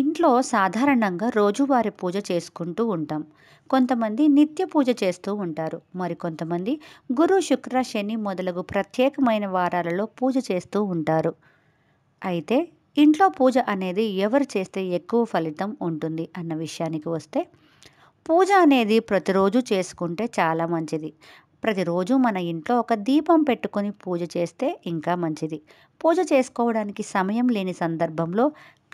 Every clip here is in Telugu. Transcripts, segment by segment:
ఇంట్లో సాధారణంగా రోజువారి పూజ చేసుకుంటూ ఉంటాం కొంతమంది నిత్య పూజ చేస్తూ ఉంటారు మరికొంతమంది గురు శుక్ర శని మొదలగు ప్రత్యేకమైన వారాలలో పూజ చేస్తూ ఉంటారు అయితే ఇంట్లో పూజ అనేది ఎవరు చేస్తే ఎక్కువ ఫలితం ఉంటుంది అన్న విషయానికి వస్తే పూజ అనేది ప్రతిరోజు చేసుకుంటే చాలా మంచిది ప్రతిరోజు మన ఇంట్లో ఒక దీపం పెట్టుకొని పూజ చేస్తే ఇంకా మంచిది పూజ చేసుకోవడానికి సమయం లేని సందర్భంలో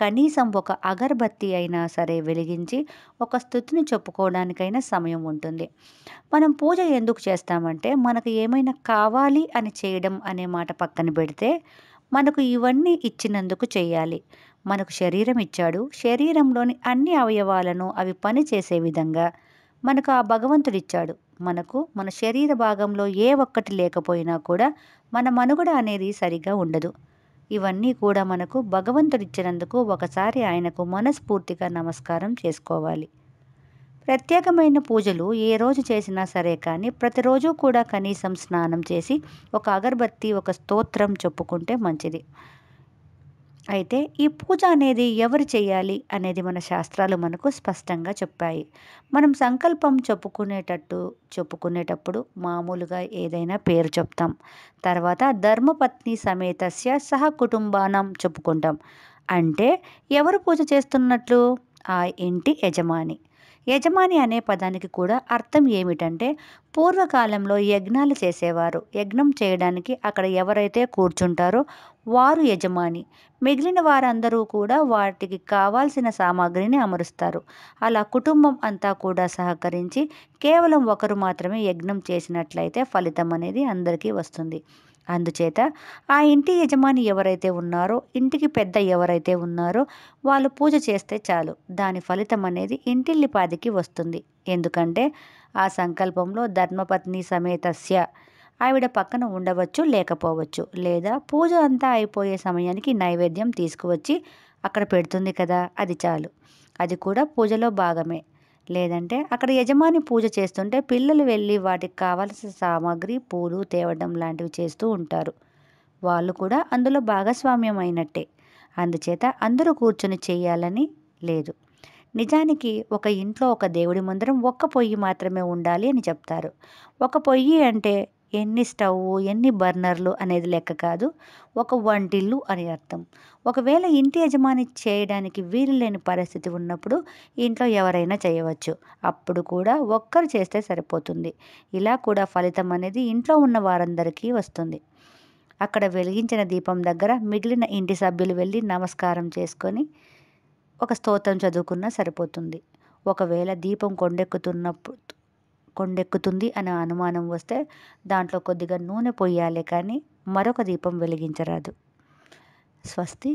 కనీసం ఒక అగరబత్తి అయినా సరే వెలిగించి ఒక స్థుతిని చెప్పుకోవడానికైనా సమయం ఉంటుంది మనం పూజ ఎందుకు చేస్తామంటే మనకు ఏమైనా కావాలి అని చేయడం అనే మాట పక్కన పెడితే మనకు ఇవన్నీ ఇచ్చినందుకు చేయాలి మనకు శరీరం ఇచ్చాడు శరీరంలోని అన్ని అవయవాలను అవి పనిచేసే విధంగా మనకు ఆ భగవంతుడిచ్చాడు మనకు మన శరీర భాగంలో ఏ ఒక్కటి లేకపోయినా కూడా మన మనుగడ అనేది సరిగా ఉండదు ఇవన్నీ కూడా మనకు భగవంతుడిచ్చినందుకు ఒకసారి ఆయనకు మనస్ఫూర్తిగా నమస్కారం చేసుకోవాలి ప్రత్యేకమైన పూజలు ఏ రోజు చేసినా సరే కానీ ప్రతిరోజు కూడా కనీసం స్నానం చేసి ఒక అగరబత్తి ఒక స్తోత్రం చెప్పుకుంటే మంచిది అయితే ఈ పూజ అనేది ఎవరు చేయాలి అనేది మన శాస్త్రాలు మనకు స్పష్టంగా చెప్పాయి మనం సంకల్పం చెప్పుకునేటట్టు చెప్పుకునేటప్పుడు మామూలుగా ఏదైనా పేరు చెప్తాం తర్వాత ధర్మపత్ని సమేతస్య సహ కుటుంబానం చెప్పుకుంటాం అంటే ఎవరు పూజ చేస్తున్నట్లు ఆ ఇంటి యజమాని యజమాని అనే పదానికి కూడా అర్థం ఏమిటంటే పూర్వకాలంలో యజ్ఞాలు చేసేవారు యజ్ఞం చేయడానికి అక్కడ ఎవరైతే కూర్చుంటారో వారు యజమాని మిగిలిన వారందరూ కూడా వాటికి కావాల్సిన సామాగ్రిని అమరుస్తారు అలా కుటుంబం అంతా కూడా సహకరించి కేవలం ఒకరు మాత్రమే యజ్ఞం చేసినట్లయితే ఫలితం అనేది అందరికీ వస్తుంది అందుచేత ఆ ఇంటి యజమాని ఎవరైతే ఉన్నారో ఇంటికి పెద్ద ఎవరైతే ఉన్నారో వాళ్ళు పూజ చేస్తే చాలు దాని ఫలితం అనేది ఇంటిల్లిపాదికి వస్తుంది ఎందుకంటే ఆ సంకల్పంలో ధర్మపత్ని సమేతస్య ఆవిడ పక్కన ఉండవచ్చు లేకపోవచ్చు లేదా పూజ అంతా అయిపోయే సమయానికి నైవేద్యం తీసుకువచ్చి అక్కడ పెడుతుంది కదా అది చాలు అది కూడా పూజలో భాగమే లేదంటే అక్కడ యజమాని పూజ చేస్తుంటే పిల్లలు వెళ్ళి వాటికి కావలసిన సామాగ్రి పూలు తేవడం లాంటివి చేస్తూ ఉంటారు వాళ్ళు కూడా అందులో భాగస్వామ్యం అయినట్టే అందుచేత అందరూ కూర్చొని చేయాలని లేదు నిజానికి ఒక ఇంట్లో ఒక దేవుడి మందిరం ఒక్క పొయ్యి మాత్రమే ఉండాలి అని చెప్తారు ఒక పొయ్యి అంటే ఎన్ని స్టవ్ ఎన్ని బర్నర్లు అనేది లెక్క కాదు ఒక వంటిల్లు అని అర్థం ఒకవేళ ఇంటి యజమాని చేయడానికి వీలు లేని పరిస్థితి ఉన్నప్పుడు ఇంట్లో ఎవరైనా చేయవచ్చు అప్పుడు కూడా ఒక్కరు చేస్తే సరిపోతుంది ఇలా కూడా ఫలితం అనేది ఇంట్లో ఉన్న వారందరికీ వస్తుంది అక్కడ వెలిగించిన దీపం దగ్గర మిగిలిన ఇంటి సభ్యులు వెళ్ళి నమస్కారం చేసుకొని ఒక స్తోత్రం చదువుకున్నా సరిపోతుంది ఒకవేళ దీపం కొండెక్కుతున్నప్పుడు కొండెక్కుతుంది అనే అనుమానం వస్తే దాంట్లో కొద్దిగా నూనె పోయాలి కానీ మరొక దీపం వెలిగించరాదు స్వస్తి